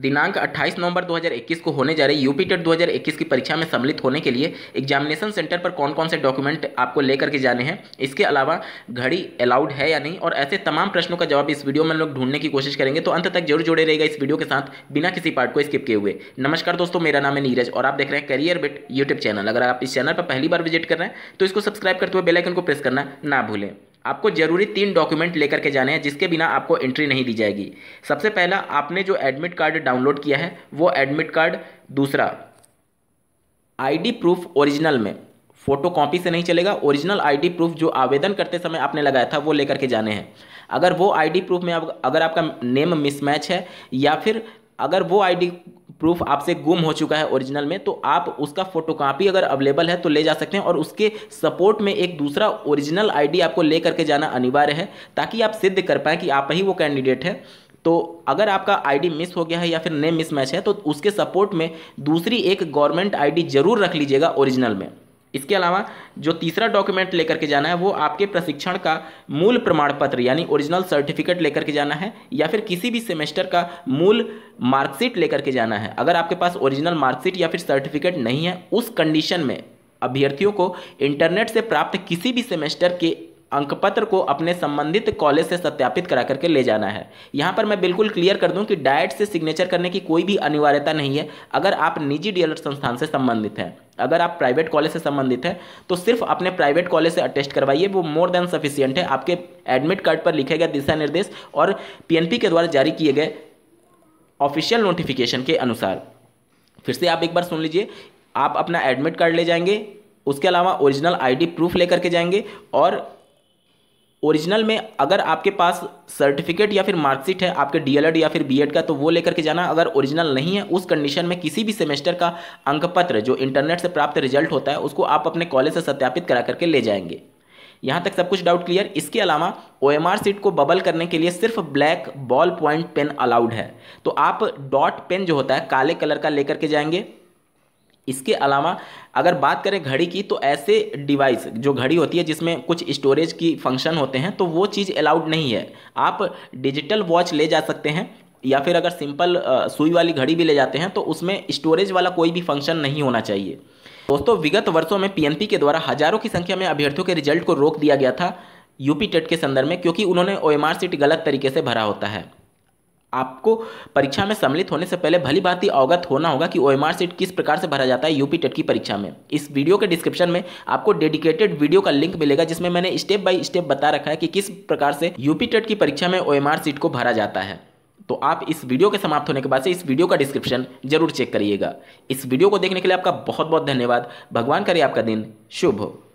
दिनांक 28 नवंबर 2021 को होने जा रही यूपी टेट 2021 की परीक्षा में सम्मिलित होने के लिए एग्जामिनेशन सेंटर पर कौन कौन से डॉक्यूमेंट आपको लेकर के जाने हैं इसके अलावा घड़ी अलाउड है या नहीं और ऐसे तमाम प्रश्नों का जवाब इस वीडियो में हम लोग ढूंढने की कोशिश करेंगे तो अंत तक जरूर जुड़े रहेगा इस वीडियो के साथ बिना किसी पार्ट को स्किप किए हुए नमस्कार दोस्तों मेरा नाम है नीरज और आप देख रहे हैं करियर बिट यूट्यूब चैनल अगर आप इस चैनल पर पहली बार विजिट कर रहे हैं तो इसको सब्सक्राइब करते हुए बेलाइकन को प्रेस करना ना भूलें आपको जरूरी तीन डॉक्यूमेंट लेकर के जाने हैं जिसके बिना आपको एंट्री नहीं दी जाएगी सबसे पहला आपने जो एडमिट कार्ड डाउनलोड किया है वो एडमिट कार्ड दूसरा आईडी प्रूफ ओरिजिनल में फोटो कॉपी से नहीं चलेगा ओरिजिनल आईडी प्रूफ जो आवेदन करते समय आपने लगाया था वो लेकर के जाने हैं अगर वो आईडी प्रूफ में आप, अगर आपका नेम मिसमैच है या फिर अगर वो आईडी प्रूफ आपसे गुम हो चुका है ओरिजिनल में तो आप उसका फोटोकॉपी अगर अवेलेबल है तो ले जा सकते हैं और उसके सपोर्ट में एक दूसरा ओरिजिनल आईडी आपको ले करके जाना अनिवार्य है ताकि आप सिद्ध कर पाएँ कि आप ही वो कैंडिडेट हैं तो अगर आपका आईडी मिस हो गया है या फिर नेम मिसमैच है तो उसके सपोर्ट में दूसरी एक गवर्नमेंट आईडी जरूर रख लीजिएगा ओरिजिनल में इसके अलावा जो तीसरा डॉक्यूमेंट लेकर के जाना है वो आपके प्रशिक्षण का मूल प्रमाण पत्र यानी ओरिजिनल सर्टिफिकेट लेकर के जाना है या फिर किसी भी सेमेस्टर का मूल मार्कशीट लेकर के जाना है अगर आपके पास ओरिजिनल मार्कशीट या फिर सर्टिफिकेट नहीं है उस कंडीशन में अभ्यर्थियों को इंटरनेट से प्राप्त किसी भी सेमेस्टर के अंकपत्र को अपने संबंधित कॉलेज से सत्यापित करा करके ले जाना है यहाँ पर मैं बिल्कुल क्लियर कर दूँ कि डाइट से सिग्नेचर करने की कोई भी अनिवार्यता नहीं है अगर आप निजी डी संस्थान से संबंधित हैं अगर आप प्राइवेट कॉलेज से संबंधित हैं तो सिर्फ अपने प्राइवेट कॉलेज से अटेस्ट करवाइए वो मोर देन सफिशियंट है आपके एडमिट कार्ड पर लिखे गए दिशा निर्देश और पी के द्वारा जारी किए गए ऑफिशियल नोटिफिकेशन के अनुसार फिर से आप एक बार सुन लीजिए आप अपना एडमिट कार्ड ले जाएंगे उसके अलावा ओरिजिनल आईडी प्रूफ लेकर के जाएंगे और ओरिजिनल में अगर आपके पास सर्टिफिकेट या फिर मार्कशीट है आपके डीएलएड या फिर बीएड का तो वो लेकर के जाना अगर ओरिजिनल नहीं है उस कंडीशन में किसी भी सेमेस्टर का अंकपत्र जो इंटरनेट से प्राप्त रिजल्ट होता है उसको आप अपने कॉलेज से सत्यापित करा करके ले जाएंगे यहाँ तक सब कुछ डाउट क्लियर इसके अलावा ओ एम आर सीट को बबल करने के लिए सिर्फ black ball point pen allowed है तो आप डॉट पेन जो होता है काले कलर का लेकर के जाएंगे इसके अलावा अगर बात करें घड़ी की तो ऐसे डिवाइस जो घड़ी होती है जिसमें कुछ स्टोरेज की फंक्शन होते हैं तो वो चीज़ अलाउड नहीं है आप डिजिटल वॉच ले जा सकते हैं या फिर अगर सिंपल सुई वाली घड़ी भी ले जाते हैं तो उसमें स्टोरेज वाला कोई भी फंक्शन नहीं होना चाहिए दोस्तों विगत वर्षों में पीएनपी के द्वारा हजारों की संख्या में अभ्यर्थियों के रिजल्ट को रोक दिया गया था यूपी टेट e के संदर्भ में क्योंकि उन्होंने ओ एम सीट गलत तरीके से भरा होता है आपको परीक्षा में सम्मिलित होने से पहले भली बात ही अवगत होना होगा कि ओ एम सीट किस प्रकार से भरा जाता है यूपी टेट e की परीक्षा में इस वीडियो के डिस्क्रिप्शन में आपको डेडिकेटेड वीडियो का लिंक मिलेगा जिसमें मैंने स्टेप बाय स्टेप बता रखा है कि किस प्रकार से यूपी टेट e की परीक्षा में ओ सीट को भरा जाता है तो आप इस वीडियो के समाप्त होने के बाद से इस वीडियो का डिस्क्रिप्शन जरूर चेक करिएगा इस वीडियो को देखने के लिए आपका बहुत बहुत धन्यवाद भगवान करे आपका दिन शुभ हो